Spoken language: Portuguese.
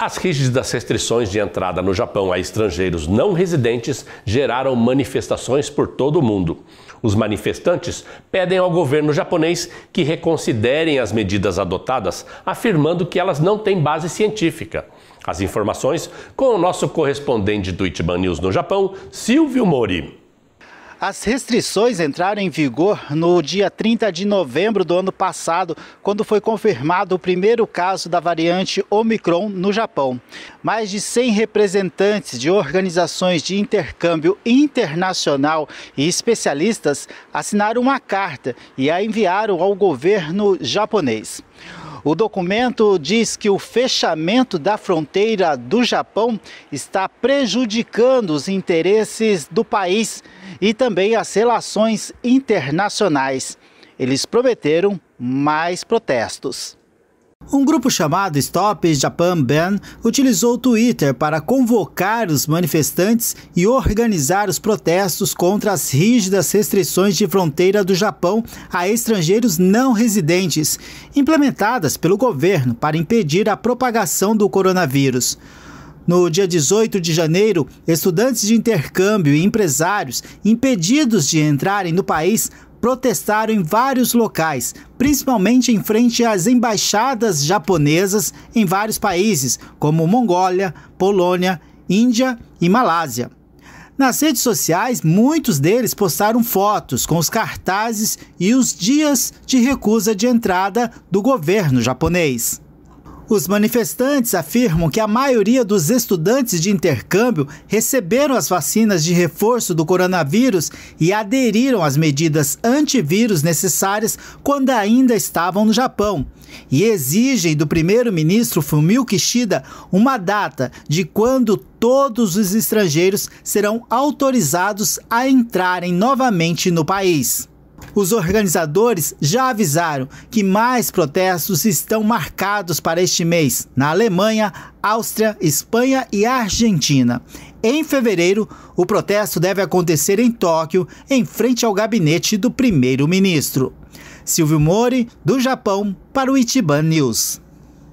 As rígidas restrições de entrada no Japão a estrangeiros não residentes geraram manifestações por todo o mundo. Os manifestantes pedem ao governo japonês que reconsiderem as medidas adotadas, afirmando que elas não têm base científica. As informações com o nosso correspondente do Itiban News no Japão, Silvio Mori. As restrições entraram em vigor no dia 30 de novembro do ano passado, quando foi confirmado o primeiro caso da variante Omicron no Japão. Mais de 100 representantes de organizações de intercâmbio internacional e especialistas assinaram uma carta e a enviaram ao governo japonês. O documento diz que o fechamento da fronteira do Japão está prejudicando os interesses do país e também as relações internacionais. Eles prometeram mais protestos. Um grupo chamado Stop Japan Ban utilizou o Twitter para convocar os manifestantes e organizar os protestos contra as rígidas restrições de fronteira do Japão a estrangeiros não residentes, implementadas pelo governo para impedir a propagação do coronavírus. No dia 18 de janeiro, estudantes de intercâmbio e empresários impedidos de entrarem no país protestaram em vários locais, principalmente em frente às embaixadas japonesas em vários países, como Mongólia, Polônia, Índia e Malásia. Nas redes sociais, muitos deles postaram fotos com os cartazes e os dias de recusa de entrada do governo japonês. Os manifestantes afirmam que a maioria dos estudantes de intercâmbio receberam as vacinas de reforço do coronavírus e aderiram às medidas antivírus necessárias quando ainda estavam no Japão. E exigem do primeiro-ministro Fumio Kishida uma data de quando todos os estrangeiros serão autorizados a entrarem novamente no país. Os organizadores já avisaram que mais protestos estão marcados para este mês na Alemanha, Áustria, Espanha e Argentina. Em fevereiro, o protesto deve acontecer em Tóquio, em frente ao gabinete do primeiro-ministro. Silvio Mori, do Japão, para o Itiban News.